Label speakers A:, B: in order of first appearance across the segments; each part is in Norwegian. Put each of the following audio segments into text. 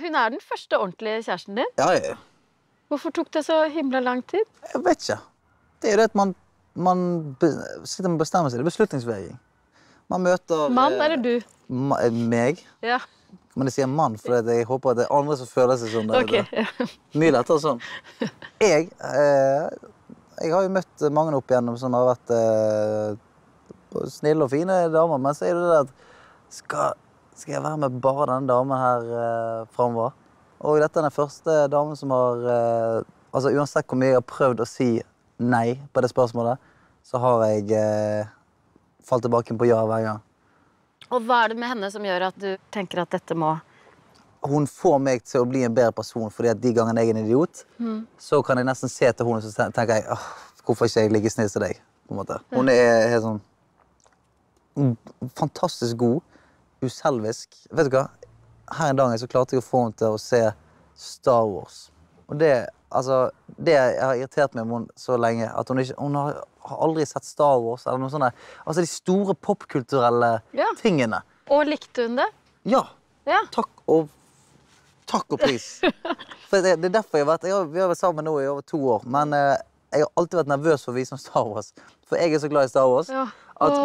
A: Hun er den første ordentlige kjæresten din? Ja, ja. Hvorfor tok det så himla lang tid? Jeg vet ikke. Det er jo det at man, man sitter med bestemmer seg. Det er beslutningsvegring. Man møter Mann eller eh, du? Eh, meg. Ja. Men jeg sier mann, for jeg håper at det er andre som føler seg sånn. Okay, ja. Mye lettere sånn. Jeg, eh, jeg har jo møtt mange opp igjennom som har vært eh, snille og fine damer, men så er det det at skal skal jeg være med bare denne damen her eh, framover? Og dette er den første damen som har eh, Altså Uansett hvor mye jeg har prøvd å si nei på det spørsmålet, så har jeg eh, falt tilbake på ja hver gang. Og hva er det med henne som gjør at du tenker at dette må hun får meg til å bli en bedre person, fordi at de gangene jeg er en idiot, mm. så kan jeg nesten se til henne og så tenker jeg, hvorfor ikke jeg ligger snill til deg. Hun er helt sånn mm, fantastisk god uselvisk. Vet du hva? Her en dag så klarte jeg å få henne til å se Star Wars. Og det, altså, det har irritert meg om henne så lenge. At hun, ikke, hun har, aldri sett Star Wars. eller noe sånt. Altså de store popkulturelle ja. tingene. Og likte hun det? Ja. ja. Takk og Takk og pris. For det, det er derfor jeg har vært, Vi har vært sammen nå i over to år. men... Eh, jeg har alltid vært nervøs for å vise om Star Wars. For jeg er så glad i Star Wars. Ja.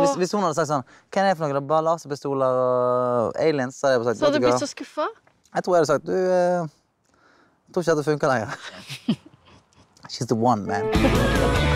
A: Hvis, hvis, hun hadde sagt sånn Hva er det for noe? Det er bare laserpistoler og aliens. Så hadde jeg sagt, så hadde du blitt så skuffa? Jeg tror jeg hadde sagt Du, eh, jeg tror ikke at det funker lenger. She's the one, man.